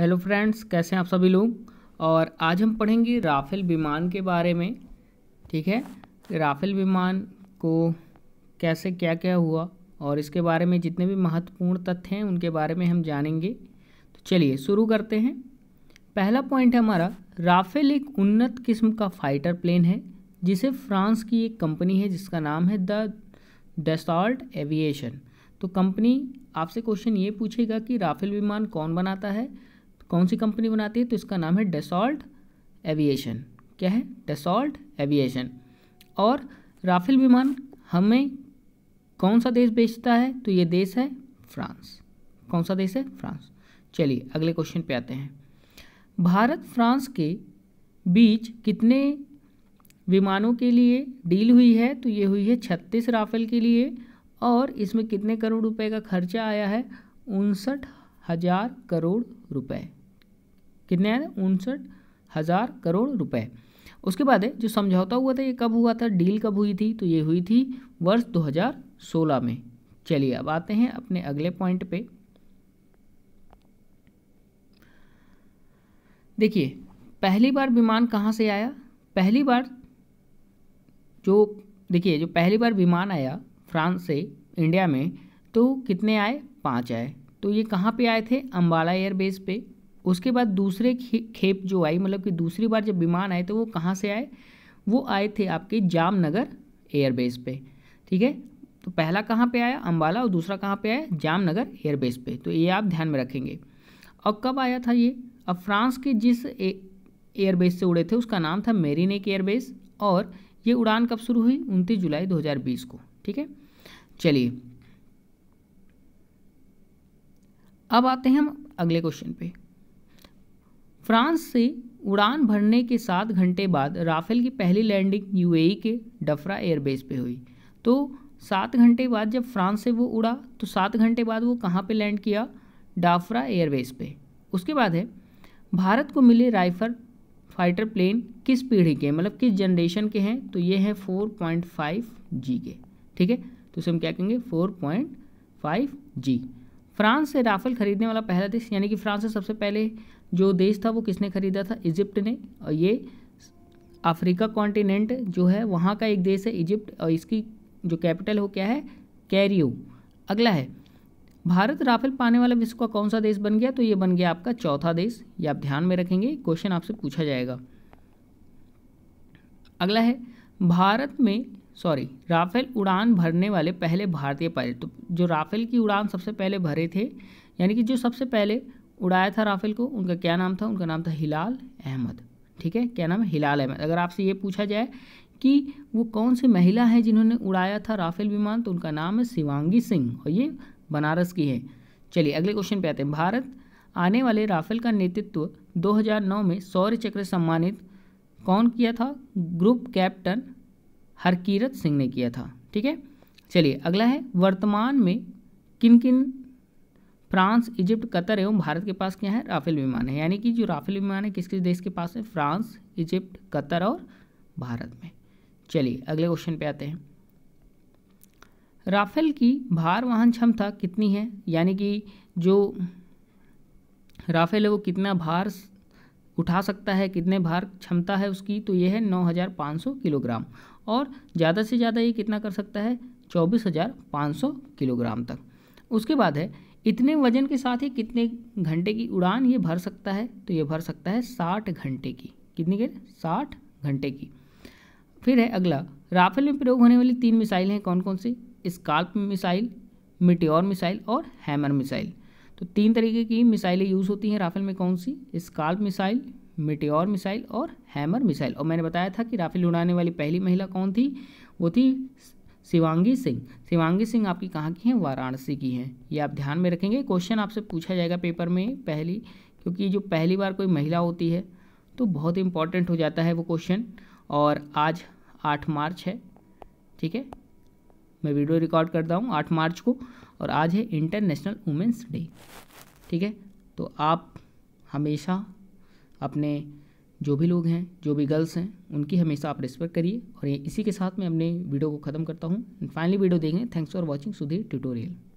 hello friends कैसे हैं आप सभी लोग और आज हम पढ़ेंगे राफेल विमान के बारे में ठीक है राफेल विमान को कैसे क्या क्या हुआ और इसके बारे में जितने भी महत्वपूर्ण तथ्य हैं उनके बारे में हम जानेंगे तो चलिए शुरू करते हैं पहला पॉइंट है हमारा राफेल एक उन्नत किस्म का फाइटर प्लेन है जिसे फ्रांस की एक कंपनी है जिसका नाम है द डसॉल्ट एविएशन तो कंपनी आपसे क्वेश्चन ये पूछेगा कि राफेल विमान कौन बनाता है कौन सी कंपनी बनाती है तो इसका नाम है डेसॉल्ट एविएशन क्या है डेसॉल्ट एविएशन और राफेल विमान हमें कौन सा देश बेचता है तो ये देश है फ्रांस कौन सा देश है फ्रांस चलिए अगले क्वेश्चन पे आते हैं भारत फ्रांस के बीच कितने विमानों के लिए डील हुई है तो ये हुई है छत्तीस राफेल के लिए और इसमें कितने करोड़ रुपए का खर्चा आया है उनसठ हज़ार करोड़ रुपए कितने आए थे उनसठ हज़ार करोड़ रुपए उसके बाद है जो समझौता हुआ था ये कब हुआ था डील कब हुई थी तो ये हुई थी वर्ष 2016 में चलिए अब आते हैं अपने अगले पॉइंट पे देखिए पहली बार विमान कहाँ से आया पहली बार जो देखिए जो पहली बार विमान आया फ्रांस से इंडिया में तो कितने आए पाँच आए तो ये कहाँ पे आए थे अम्बाला एयरबेस पे उसके बाद दूसरे खेप जो आई मतलब कि दूसरी बार जब विमान आए तो वो कहाँ से आए वो आए थे आपके जामनगर एयरबेस पे ठीक है तो पहला कहाँ पे आया अम्बाला और दूसरा कहाँ पे आया जामनगर एयरबेस पे तो ये आप ध्यान में रखेंगे और कब आया था ये अब फ्रांस के जिस एयरबेस से उड़े थे उसका नाम था मेरीनेक एयरबेस और ये उड़ान कब शुरू हुई उनतीस जुलाई 2020 को ठीक है चलिए अब आते हैं हम अगले क्वेश्चन पे फ्रांस से उड़ान भरने के सात घंटे बाद राफेल की पहली लैंडिंग यूएई के डफरा एयरबेस पे हुई तो सात घंटे बाद जब फ्रांस से वो उड़ा तो सात घंटे बाद वो कहाँ पे लैंड किया डाफरा एयरबेस पे उसके बाद है भारत को मिले राइफल फाइटर प्लेन किस पीढ़ी के मतलब किस जनरेशन के हैं तो ये हैं फोर पॉइंट फाइव जी के ठीक है तो इसे हम क्या कहेंगे four point five G France से राफेल खरीदने वाला पहला देश यानी कि फ्रांस से सबसे पहले जो देश था वो किसने खरीदा था इजिप्ट ने और ये अफ्रीका कॉन्टिनेंट जो है वहाँ का एक देश है इजिप्ट और इसकी जो कैपिटल हो क्या है कैरियो अगला है भारत राफेल पाने वाला विश्व का कौन सा देश बन गया तो ये बन गया आपका चौथा देश ये आप ध्यान में रखेंगे क्वेश्चन आपसे पूछा जाएगा अगला है भारत में सॉरी राफेल उड़ान भरने वाले पहले भारतीय पायलट तो जो राफेल की उड़ान सबसे पहले भरे थे यानी कि जो सबसे पहले उड़ाया था राफेल को उनका क्या नाम था उनका नाम था हिलाल अहमद ठीक है क्या नाम है हिलाल अहमद अगर आपसे ये पूछा जाए कि वो कौन सी महिला है जिन्होंने उड़ाया था राफेल विमान तो उनका नाम है शिवांगी सिंह और ये बनारस की है चलिए अगले क्वेश्चन पे आते हैं भारत आने वाले राफेल का नेतृत्व 2009 में सौर्य चक्र सम्मानित कौन किया था ग्रुप कैप्टन हरकीरत सिंह ने किया था ठीक है चलिए अगला है वर्तमान में किन किन फ्रांस इजिप्ट कतर एवं भारत के पास क्या है राफेल विमान है यानी कि जो राफेल विमान है किस किस देश के पास है फ्रांस इजिप्ट कतर और भारत में चलिए अगले क्वेश्चन पे आते हैं राफेल की भार वाहन क्षमता कितनी है यानी कि जो राफेल है वो कितना भार उठा सकता है कितने भार क्षमता है उसकी तो ये है 9,500 किलोग्राम और ज़्यादा से ज़्यादा ये कितना कर सकता है चौबीस हज़ार पाँच सौ किलोग्राम तक उसके बाद है इतने वजन के साथ ही कितने घंटे की उड़ान ये भर सकता है तो ये भर सकता है साठ घंटे की कितनी के साठ घंटे की फिर है अगला राफेल में प्रयोग होने वाली तीन मिसाइल हैं कौन कौन सी स्काल्प मिसाइल मिट्योर मिसाइल और हैमर मिसाइल तो तीन तरीके की मिसाइलें यूज़ होती हैं राफेल में कौन सी स्काल्प मिसाइल मिटेर मिसाइल और हैमर मिसाइल और मैंने बताया था कि राफेल उड़ाने वाली पहली महिला कौन थी वो थी शिवांगी सिंह शिवांगी सिंह आपकी कहाँ की हैं वाराणसी की हैं ये आप ध्यान में रखेंगे क्वेश्चन आपसे पूछा जाएगा पेपर में पहली क्योंकि जो पहली बार कोई महिला होती है तो बहुत इंपॉर्टेंट हो जाता है वो क्वेश्चन और आज आठ मार्च है ठीक है मैं वीडियो रिकॉर्ड करता हूँ आठ मार्च को और आज है इंटरनेशनल वुमेंस डे ठीक है तो आप हमेशा अपने जो भी लोग हैं जो भी गर्ल्स हैं उनकी हमेशा आप रिस्पेक्ट करिए और इसी के साथ मैं अपने वीडियो को ख़त्म करता हूँ फाइनली वीडियो देखें thanks for watching Sudhir tutorial